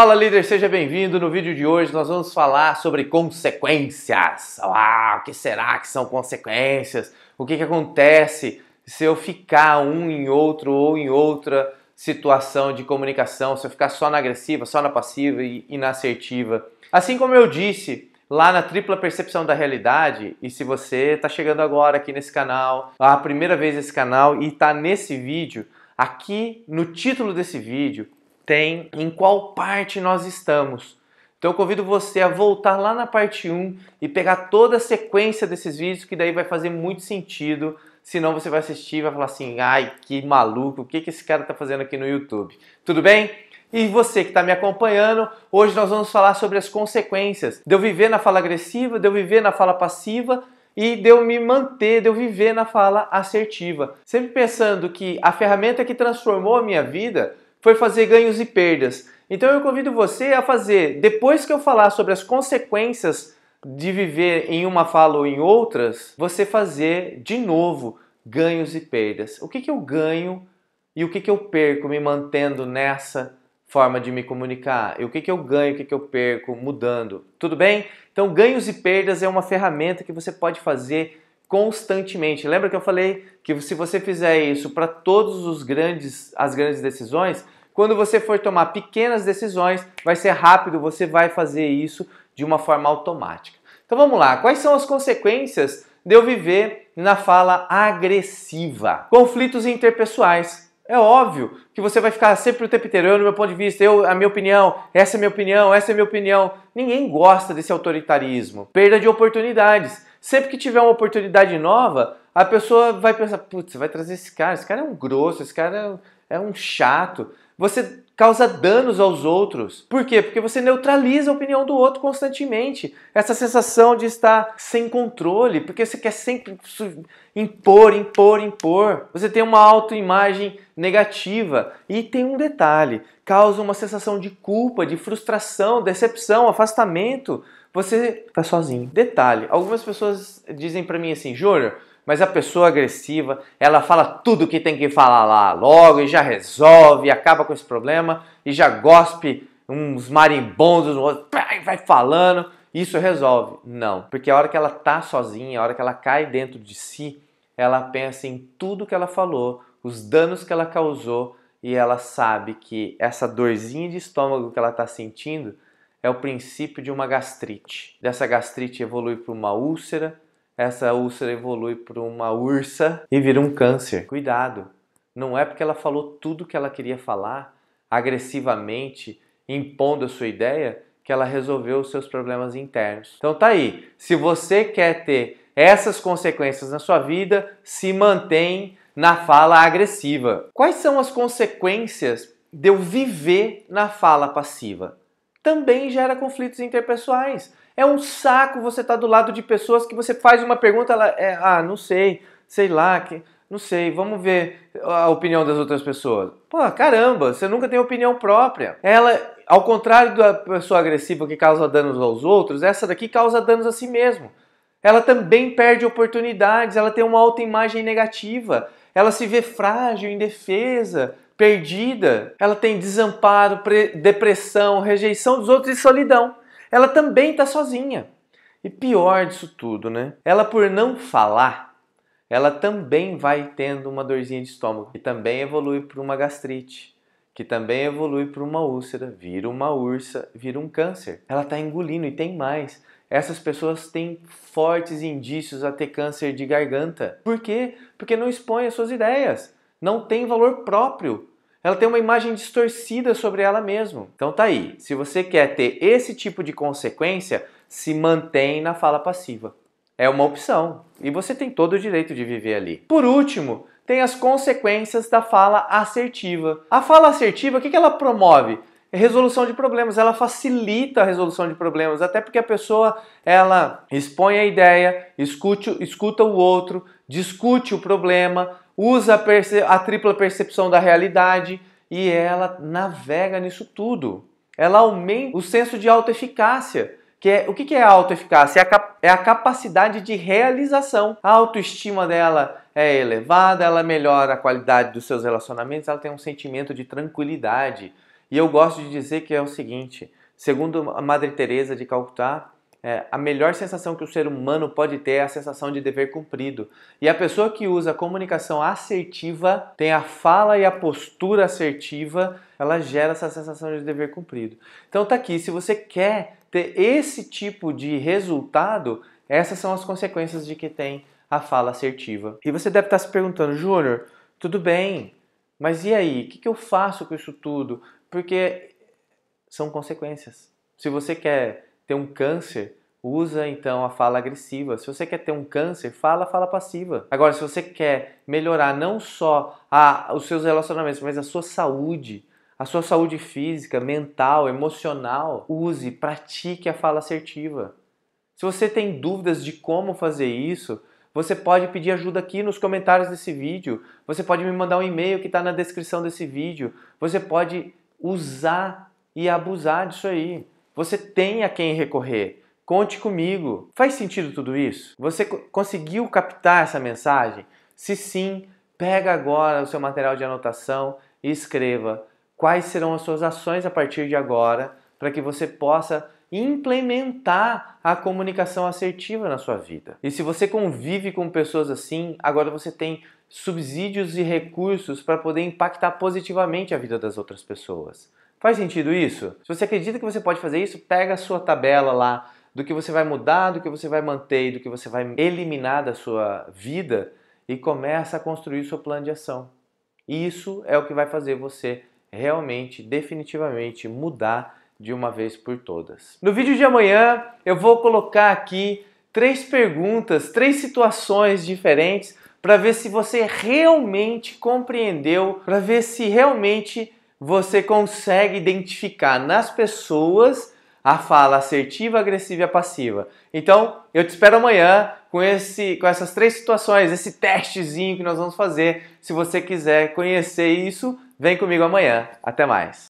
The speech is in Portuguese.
Fala líder, seja bem-vindo. No vídeo de hoje nós vamos falar sobre consequências. Ah, o que será que são consequências? O que, que acontece se eu ficar um em outro ou em outra situação de comunicação, se eu ficar só na agressiva, só na passiva e, e na assertiva? Assim como eu disse lá na tripla percepção da realidade, e se você está chegando agora aqui nesse canal, a primeira vez nesse canal e está nesse vídeo, aqui no título desse vídeo tem em qual parte nós estamos. Então eu convido você a voltar lá na parte 1 e pegar toda a sequência desses vídeos, que daí vai fazer muito sentido. Senão você vai assistir e vai falar assim: ai, que maluco, o que, que esse cara está fazendo aqui no YouTube? Tudo bem? E você que está me acompanhando, hoje nós vamos falar sobre as consequências de eu viver na fala agressiva, de eu viver na fala passiva e de eu me manter, de eu viver na fala assertiva. Sempre pensando que a ferramenta que transformou a minha vida foi fazer ganhos e perdas. Então eu convido você a fazer, depois que eu falar sobre as consequências de viver em uma fala ou em outras, você fazer de novo ganhos e perdas. O que, que eu ganho e o que, que eu perco me mantendo nessa forma de me comunicar? E o que, que eu ganho, o que, que eu perco mudando? Tudo bem? Então, ganhos e perdas é uma ferramenta que você pode fazer constantemente. Lembra que eu falei que se você fizer isso para todos os grandes as grandes decisões, quando você for tomar pequenas decisões, vai ser rápido, você vai fazer isso de uma forma automática. Então vamos lá, quais são as consequências de eu viver na fala agressiva? Conflitos interpessoais. É óbvio que você vai ficar sempre o tempo inteiro, eu no meu ponto de vista, eu a minha opinião, essa é a minha opinião, essa é a minha opinião. Ninguém gosta desse autoritarismo. Perda de oportunidades. Sempre que tiver uma oportunidade nova, a pessoa vai pensar, putz, vai trazer esse cara, esse cara é um grosso, esse cara é um é chato. Você causa danos aos outros. Por quê? Porque você neutraliza a opinião do outro constantemente. Essa sensação de estar sem controle, porque você quer sempre impor, impor, impor. Você tem uma autoimagem negativa e tem um detalhe, causa uma sensação de culpa, de frustração, decepção, afastamento. Você está sozinho. Detalhe, algumas pessoas dizem para mim assim, Júnior, mas a pessoa agressiva, ela fala tudo que tem que falar lá logo e já resolve, acaba com esse problema e já gospe uns marimbondos no outro, vai falando, isso resolve. Não, porque a hora que ela tá sozinha, a hora que ela cai dentro de si, ela pensa em tudo que ela falou, os danos que ela causou e ela sabe que essa dorzinha de estômago que ela está sentindo é o princípio de uma gastrite. Dessa gastrite evolui para uma úlcera, essa úlcera evolui para uma ursa e vira um câncer. Cuidado! Não é porque ela falou tudo que ela queria falar, agressivamente, impondo a sua ideia, que ela resolveu os seus problemas internos. Então tá aí. Se você quer ter essas consequências na sua vida, se mantém na fala agressiva. Quais são as consequências de eu viver na fala passiva? também gera conflitos interpessoais. É um saco você estar tá do lado de pessoas que você faz uma pergunta, ela é, ah, não sei, sei lá, que, não sei, vamos ver a opinião das outras pessoas. Pô, caramba, você nunca tem opinião própria. Ela, ao contrário da pessoa agressiva que causa danos aos outros, essa daqui causa danos a si mesmo. Ela também perde oportunidades, ela tem uma autoimagem negativa, ela se vê frágil, indefesa, perdida, ela tem desamparo, depressão, rejeição dos outros e solidão. Ela também está sozinha. E pior disso tudo, né? Ela, por não falar, ela também vai tendo uma dorzinha de estômago, que também evolui para uma gastrite, que também evolui para uma úlcera, vira uma ursa, vira um câncer. Ela está engolindo e tem mais. Essas pessoas têm fortes indícios a ter câncer de garganta. Por quê? Porque não expõem as suas ideias não tem valor próprio. Ela tem uma imagem distorcida sobre ela mesma. Então tá aí. Se você quer ter esse tipo de consequência, se mantém na fala passiva. É uma opção e você tem todo o direito de viver ali. Por último, tem as consequências da fala assertiva. A fala assertiva, o que ela promove? É resolução de problemas, ela facilita a resolução de problemas, até porque a pessoa ela expõe a ideia, escute, escuta o outro, discute o problema, usa a, a tripla percepção da realidade e ela navega nisso tudo. Ela aumenta o senso de autoeficácia. Que é, o que, é autoeficácia? É a, é a capacidade de realização. A autoestima dela é elevada, ela melhora a qualidade dos seus relacionamentos, ela tem um sentimento de tranquilidade. E eu gosto de dizer que é o seguinte: segundo a Madre Teresa de Calcutá, é, a melhor sensação que o ser humano pode ter é a sensação de dever cumprido. E a pessoa que usa comunicação assertiva, tem a fala e a postura assertiva, ela gera essa sensação de dever cumprido. Então tá aqui, se você quer ter esse tipo de resultado, essas são as consequências de que tem a fala assertiva. E você deve estar tá se perguntando, Júnior, tudo bem, mas e aí? O que, que eu faço com isso tudo? Porque são consequências. Se você quer ter um câncer, usa então a fala agressiva. Se você quer ter um câncer, fala fala passiva. Agora, se você quer melhorar não só a, os seus relacionamentos, mas a sua saúde, a sua saúde física, mental, emocional, use, pratique a fala assertiva. Se você tem dúvidas de como fazer isso, você pode pedir ajuda aqui nos comentários desse vídeo. Você pode me mandar um e-mail que está na descrição desse vídeo. Você pode usar e abusar disso aí. Você tem a quem recorrer. Conte comigo. Faz sentido tudo isso? Você conseguiu captar essa mensagem? Se sim, pega agora o seu material de anotação e escreva quais serão as suas ações a partir de agora para que você possa implementar a comunicação assertiva na sua vida. E se você convive com pessoas assim, agora você tem subsídios e recursos para poder impactar positivamente a vida das outras pessoas. Faz sentido isso? Se você acredita que você pode fazer isso, pega a sua tabela lá do que você vai mudar, do que você vai manter e do que você vai eliminar da sua vida e começa a construir o seu plano de ação. E isso é o que vai fazer você realmente, definitivamente mudar de uma vez por todas. No vídeo de amanhã eu vou colocar aqui três perguntas, três situações diferentes para ver se você realmente compreendeu, para ver se realmente você consegue identificar nas pessoas a fala assertiva, agressiva e passiva. Então, eu te espero amanhã com, esse, com essas três situações, esse testezinho que nós vamos fazer. Se você quiser conhecer isso, vem comigo amanhã. Até mais!